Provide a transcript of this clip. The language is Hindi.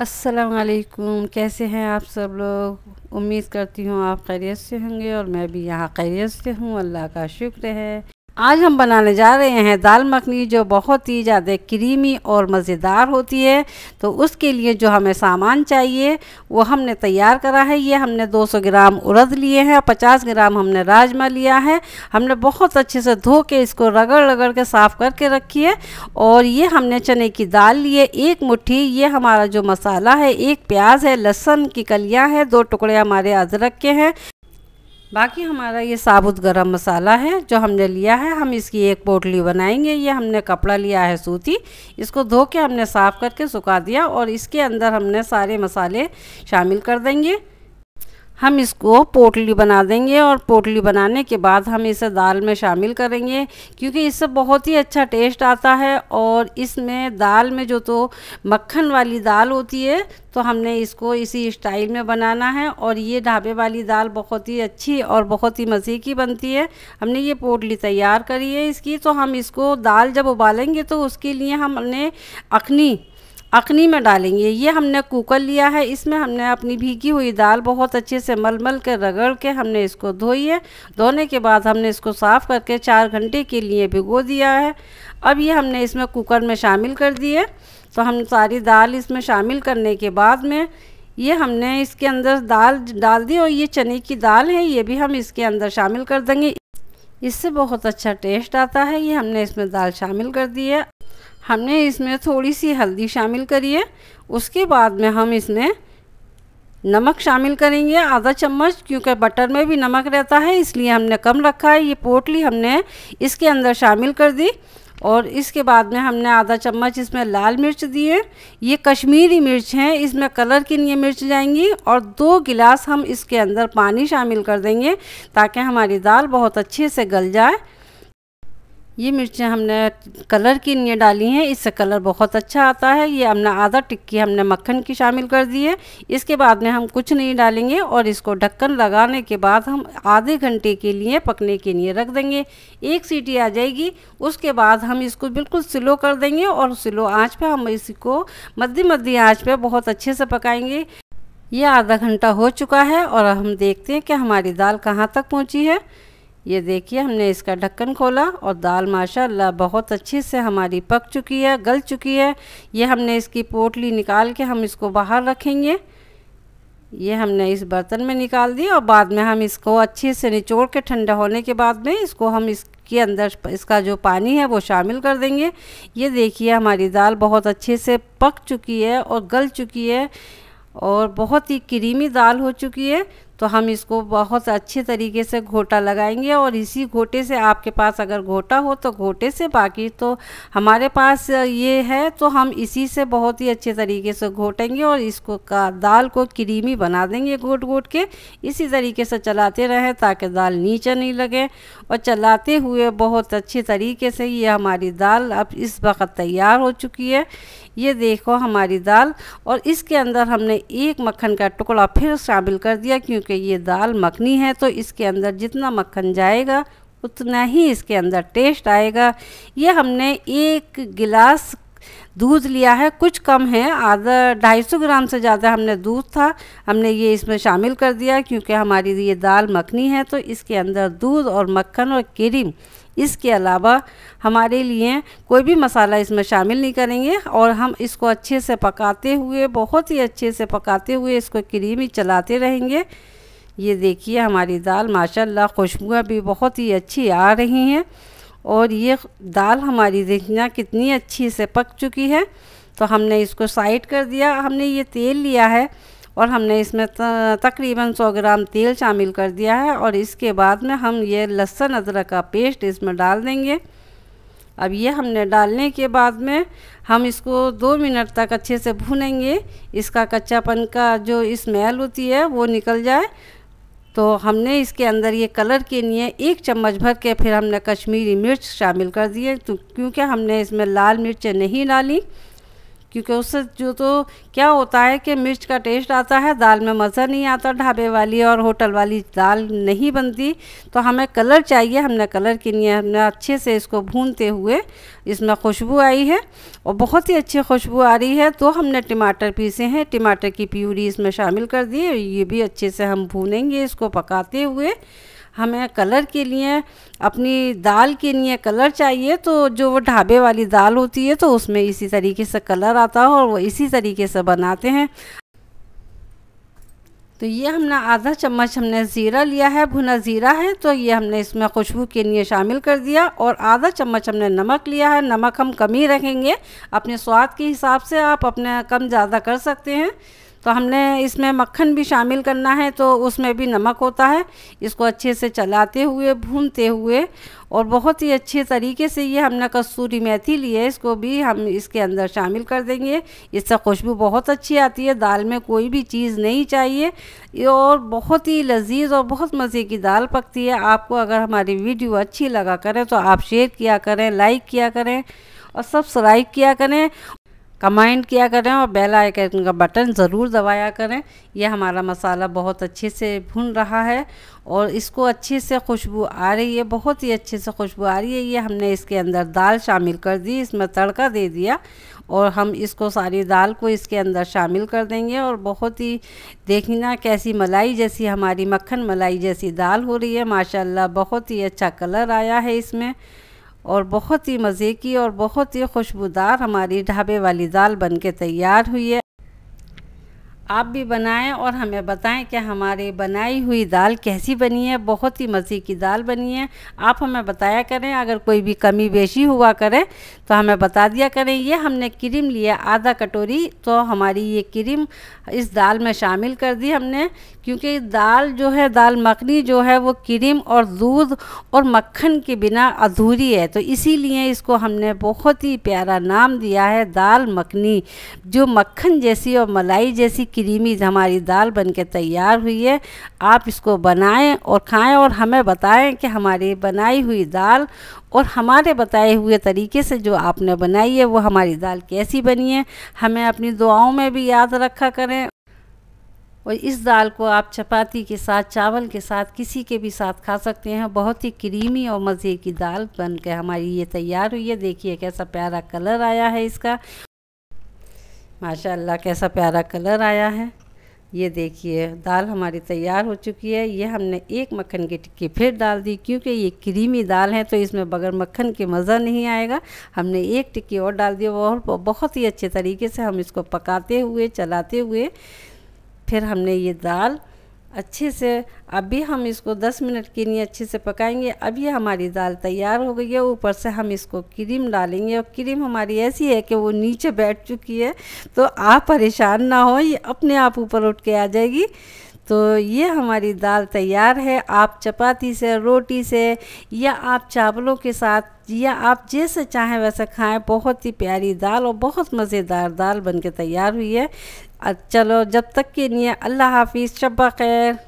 असलकुम कैसे हैं आप सब लोग उम्मीद करती हूँ आप खैरियत से होंगे और मैं भी यहाँ खैरियत से हूँ अल्लाह का शुक्र है आज हम बनाने जा रहे हैं दाल मखनी जो बहुत ही ज़्यादा क्रीमी और मज़ेदार होती है तो उसके लिए जो हमें सामान चाहिए वो हमने तैयार करा है ये हमने 200 ग्राम उड़द लिए हैं 50 ग्राम हमने राजमा लिया है हमने बहुत अच्छे से धो के इसको रगड़ रगड़ के साफ़ करके रखी है और ये हमने चने की दाल लिए एक मुट्ठी ये हमारा जो मसाला है एक प्याज है लहसुन की कलियाँ हैं दो टुकड़े हमारे अदरक के हैं बाकी हमारा ये साबुत गरम मसाला है जो हमने लिया है हम इसकी एक पोटली बनाएंगे ये हमने कपड़ा लिया है सूती इसको धो के हमने साफ़ करके सुखा दिया और इसके अंदर हमने सारे मसाले शामिल कर देंगे हम इसको पोटली बना देंगे और पोटली बनाने के बाद हम इसे दाल में शामिल करेंगे क्योंकि इससे बहुत ही अच्छा टेस्ट आता है और इसमें दाल में जो तो मक्खन वाली दाल होती है तो हमने इसको इसी स्टाइल में बनाना है और ये ढाबे वाली दाल बहुत ही अच्छी और बहुत ही मज़े की बनती है हमने ये पोटली तैयार करी है इसकी तो हम इसको दाल जब उबालेंगे तो उसके लिए हमने अखनी अखनी में डालेंगे ये हमने कुकर लिया है इसमें हमने अपनी भीगी हुई दाल बहुत अच्छे से मलमल के रगड़ के हमने इसको धोई है धोने के बाद हमने इसको साफ़ करके चार घंटे के लिए भिगो दिया है अब ये हमने इसमें कुकर में शामिल कर दिए तो हम सारी दाल इसमें शामिल करने के बाद में ये हमने इसके अंदर दाल डाल दी और ये चने की दाल है ये भी हम इसके अंदर शामिल कर देंगे इससे बहुत अच्छा टेस्ट आता है ये हमने इसमें दाल शामिल कर दी है हमने इसमें थोड़ी सी हल्दी शामिल करी है उसके बाद में हम इसमें नमक शामिल करेंगे आधा चम्मच क्योंकि बटर में भी नमक रहता है इसलिए हमने कम रखा है ये पोटली हमने इसके अंदर शामिल कर दी और इसके बाद में हमने आधा चम्मच इसमें लाल मिर्च दिए ये कश्मीरी मिर्च हैं इसमें कलर की ये मिर्च जाएंगी और दो गिलास हम इसके अंदर पानी शामिल कर देंगे ताकि हमारी दाल बहुत अच्छे से गल जाए ये मिर्चें हमने कलर के नहीं डाली हैं इससे कलर बहुत अच्छा आता है ये हमने आधा टिक्की हमने मक्खन की शामिल कर दी है इसके बाद में हम कुछ नहीं डालेंगे और इसको ढक्कन लगाने के बाद हम आधे घंटे के लिए पकने के लिए रख देंगे एक सीटी आ जाएगी उसके बाद हम इसको बिल्कुल स्लो कर देंगे और स्लो आँच पर हम इसको मध्य मध्य आँच पर बहुत अच्छे से पकाएँगे ये आधा घंटा हो चुका है और हम देखते हैं कि हमारी दाल कहाँ तक पहुँची है ये देखिए हमने इसका ढक्कन खोला और दाल माशाल्लाह बहुत अच्छे से हमारी पक चुकी है गल चुकी है ये हमने इसकी पोटली निकाल के हम इसको बाहर रखेंगे ये हमने इस बर्तन में निकाल दिया और बाद में हम इसको अच्छे से निचोड़ के ठंडा होने के बाद में इसको हम इसके अंदर इसका जो पानी है वो शामिल कर देंगे ये देखिए हमारी दाल बहुत अच्छे से पक चुकी है और गल चुकी है और बहुत ही क्रीमी दाल हो चुकी है तो हम इसको बहुत अच्छे तरीके से घोटा लगाएंगे और इसी घोटे से आपके पास अगर घोटा हो तो घोटे से बाकी तो हमारे पास ये है तो हम इसी से बहुत ही अच्छे तरीके से घोटेंगे और इसको का दाल को क्रीमी बना देंगे घोट घोट के इसी तरीके से चलाते रहें ताकि दाल नीचे नहीं लगे और चलाते हुए बहुत अच्छे तरीके से ये हमारी दाल अब इस वक्त तैयार हो चुकी है ये देखो हमारी दाल और इसके अंदर हमने एक मक्खन का टुकड़ा फिर शामिल कर दिया क्योंकि ये दाल मखनी है तो इसके अंदर जितना मक्खन जाएगा उतना ही इसके अंदर टेस्ट आएगा ये हमने एक गिलास दूध लिया है कुछ कम है आधा ढाई सौ ग्राम से ज़्यादा हमने दूध था हमने ये इसमें शामिल कर दिया क्योंकि हमारी ये दाल मखनी है तो इसके अंदर दूध और मक्खन और क्रीम इसके अलावा हमारे लिए कोई भी मसाला इसमें शामिल नहीं करेंगे और हम इसको अच्छे से पकाते हुए बहुत ही अच्छे से पकाते हुए इसको क्रीमी चलाते रहेंगे ये देखिए हमारी दाल माशाल्लाह खुशबुएँ भी बहुत ही अच्छी आ रही हैं और ये दाल हमारी देखना कितनी अच्छी से पक चुकी है तो हमने इसको साइड कर दिया हमने ये तेल लिया है और हमने इसमें तकरीबन 100 ग्राम तेल शामिल कर दिया है और इसके बाद में हम ये लहसुन अदरक का पेस्ट इसमें डाल देंगे अब ये हमने डालने के बाद में हम इसको दो मिनट तक अच्छे से भूनेंगे इसका कच्चापन का जो स्मेल होती है वो निकल जाए तो हमने इसके अंदर ये कलर के लिए एक चम्मच भर के फिर हमने कश्मीरी मिर्च शामिल कर दिए तो क्योंकि हमने इसमें लाल मिर्चें नहीं डाली क्योंकि उससे जो तो क्या होता है कि मिर्च का टेस्ट आता है दाल में मज़ा नहीं आता ढाबे वाली और होटल वाली दाल नहीं बनती तो हमें कलर चाहिए हमने कलर के लिए हमने अच्छे से इसको भूनते हुए इसमें खुशबू आई है और बहुत ही अच्छी खुशबू आ रही है तो हमने टमाटर पीसे हैं टमाटर की प्यूरी इसमें शामिल कर दी ये भी अच्छे से हम भूनेंगे इसको पकाते हुए हमें कलर के लिए अपनी दाल के लिए कलर चाहिए तो जो वो ढाबे वाली दाल होती है तो उसमें इसी तरीके से कलर आता है और वो इसी तरीके से बनाते हैं तो ये हमने आधा चम्मच हमने ज़ीरा लिया है भुना ज़ीरा है तो ये हमने इसमें खुशबू के लिए शामिल कर दिया और आधा चम्मच हमने नमक लिया है नमक हम कम ही रखेंगे अपने स्वाद के हिसाब से आप अपने कम ज़्यादा कर सकते हैं तो हमने इसमें मक्खन भी शामिल करना है तो उसमें भी नमक होता है इसको अच्छे से चलाते हुए भूनते हुए और बहुत ही अच्छे तरीके से ये हमने कस्तूरी मेथी ली है इसको भी हम इसके अंदर शामिल कर देंगे इससे खुशबू बहुत अच्छी आती है दाल में कोई भी चीज़ नहीं चाहिए और बहुत ही लजीज और बहुत मज़े की दाल पकती है आपको अगर हमारी वीडियो अच्छी लगा करें तो आप शेयर किया करें लाइक किया करें और सब्सक्राइब किया करें कमेंट किया करें और बेल आइकन का बटन ज़रूर दबाया करें यह हमारा मसाला बहुत अच्छे से भुन रहा है और इसको अच्छे से खुशबू आ रही है बहुत ही अच्छे से खुशबू आ रही है ये हमने इसके अंदर दाल शामिल कर दी इसमें तड़का दे दिया और हम इसको सारी दाल को इसके अंदर शामिल कर देंगे और बहुत ही देखना कैसी मलाई जैसी हमारी मक्खन मलाई जैसी दाल हो रही है माशाल्लाह बहुत ही अच्छा कलर आया है इसमें और बहुत ही मज़े की और बहुत ही खुशबूदार हमारी ढाबे वाली दाल बन के तैयार हुई है आप भी बनाएं और हमें बताएं कि हमारी बनाई हुई दाल कैसी बनी है बहुत ही मज़े की दाल बनी है आप हमें बताया करें अगर कोई भी कमी बेशी हुआ करे तो हमें बता दिया करें ये हमने क्रीम लिया आधा कटोरी तो हमारी ये क्रीम इस दाल में शामिल कर दी हमने क्योंकि दाल जो है दाल मखनी जो है वो क्रीम और दूध और मक्खन के बिना अधूरी है तो इसीलिए इसको हमने बहुत ही प्यारा नाम दिया है दाल मखनी जो मक्खन जैसी और मलाई जैसी क्रीमी हमारी दाल बन के तैयार हुई है आप इसको बनाएं और खाएं और हमें बताएं कि हमारी बनाई हुई दाल और हमारे बताए हुए तरीके से जो आपने बनाई है वो हमारी दाल कैसी बनी है हमें अपनी दुआओं में भी याद रखा करें और इस दाल को आप चपाती के साथ चावल के साथ किसी के भी साथ खा सकते हैं बहुत ही क्रीमी और मज़े की दाल बन के हमारी ये तैयार हुई है देखिए कैसा प्यारा कलर आया है इसका माशाल्लाह कैसा प्यारा कलर आया है ये देखिए दाल हमारी तैयार हो चुकी है ये हमने एक मक्खन की टिक्की फिर डाल दी क्योंकि ये क्रीमी दाल है तो इसमें बगैर मक्खन के मज़ा नहीं आएगा हमने एक टिक्की और डाल दी और बहुत ही अच्छे तरीके से हम इसको पकाते हुए चलाते हुए फिर हमने ये दाल अच्छे से अभी हम इसको 10 मिनट के लिए अच्छे से पकाएंगे अब ये हमारी दाल तैयार हो गई है ऊपर से हम इसको क्रीम डालेंगे और क्रीम हमारी ऐसी है कि वो नीचे बैठ चुकी है तो आप परेशान ना हो ये अपने आप ऊपर उठ के आ जाएगी तो ये हमारी दाल तैयार है आप चपाती से रोटी से या आप चावलों के साथ या आप जैसे चाहें वैसे खाएं बहुत ही प्यारी दाल और बहुत मज़ेदार दाल बनके तैयार हुई है चलो जब तक के लिए अल्लाह हाफिज़ शब्बा खैर